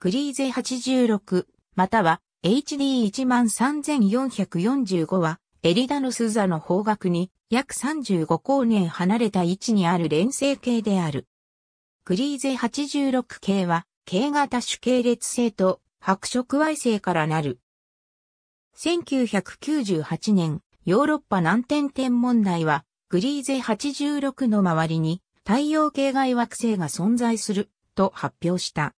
グリーゼ86、または HD13445 は、エリダノスザの方角に約35光年離れた位置にある連星系である。グリーゼ86系は、系型主系列星と白色矮星からなる。1998年、ヨーロッパ南天天問題は、グリーゼ86の周りに太陽系外惑星が存在すると発表した。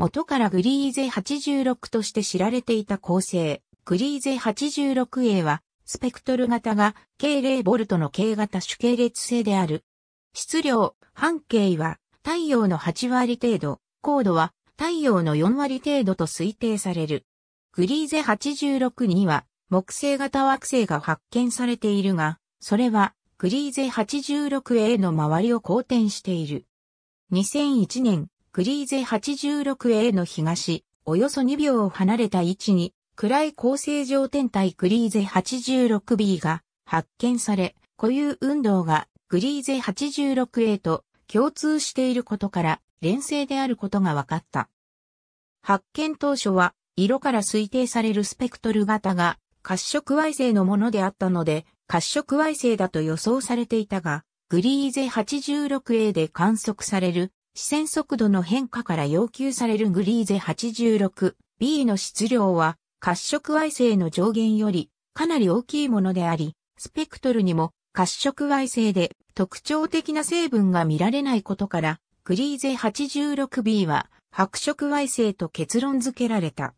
元からグリーゼ86として知られていた構成、グリーゼ 86A は、スペクトル型が、ボ0トの計型主系列性である。質量、半径は、太陽の8割程度、高度は、太陽の4割程度と推定される。グリーゼ86には、木星型惑星が発見されているが、それは、グリーゼ 86A の周りを公転している。2001年、クリーゼ 86A の東、およそ2秒離れた位置に、暗い構成状天体クリーゼ 86B が発見され、固有運動がグリーゼ 86A と共通していることから連星であることが分かった。発見当初は色から推定されるスペクトル型が褐色矮星のものであったので褐色矮星だと予想されていたが、グリーゼ 86A で観測される視線速度の変化から要求されるグリーゼ 86B の質量は褐色矮星の上限よりかなり大きいものであり、スペクトルにも褐色矮星で特徴的な成分が見られないことから、グリーゼ 86B は白色矮星と結論付けられた。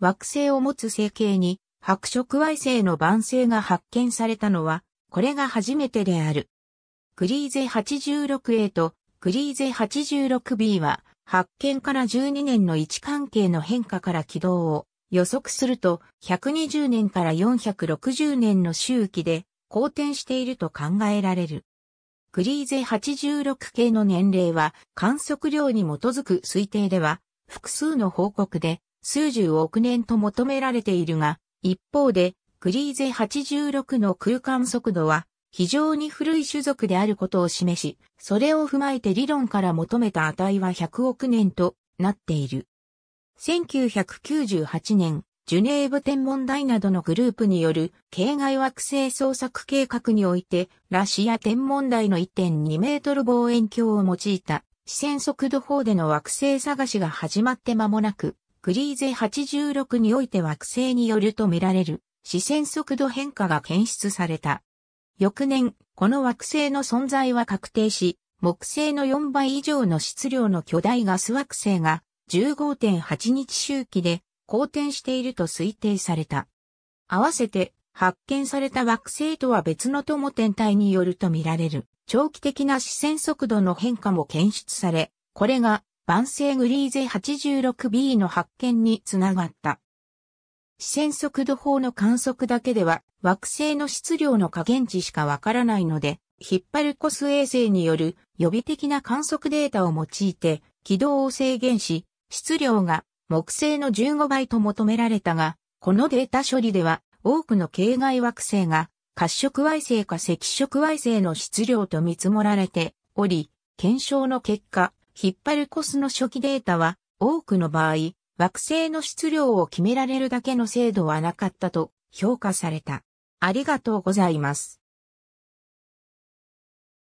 惑星を持つ星系に白色矮星の晩星が発見されたのは、これが初めてである。グリーゼ 86A とクリーゼ 86B は、発見から12年の位置関係の変化から軌道を予測すると、120年から460年の周期で好転していると考えられる。クリーゼ86系の年齢は観測量に基づく推定では複数の報告で数十億年と求められているが、一方でクリーゼ86の空間速度は非常に古い種族であることを示し、それを踏まえて理論から求めた値は100億年となっている。1998年、ジュネーブ天文台などのグループによる境外惑星捜索計画において、ラシア天文台の1.2メートル望遠鏡を用いた視線速度法での惑星探しが始まって間もなく、グリーゼ86において惑星によると見られる視線速度変化が検出された。翌年、この惑星の存在は確定し、木星の4倍以上の質量の巨大ガス惑星が15.8日周期で公転していると推定された。合わせて発見された惑星とは別の友天体によると見られる長期的な視線速度の変化も検出され、これが晩星グリーゼ 86b の発見につながった。視線速度法の観測だけでは惑星の質量の下限値しかわからないので、ヒッパルコス衛星による予備的な観測データを用いて軌道を制限し、質量が木星の15倍と求められたが、このデータ処理では多くの系外惑星が褐色矮星か赤色矮星の質量と見積もられており、検証の結果、ヒッパルコスの初期データは多くの場合、惑星の質量を決められるだけの精度はなかったと評価された。ありがとうございます。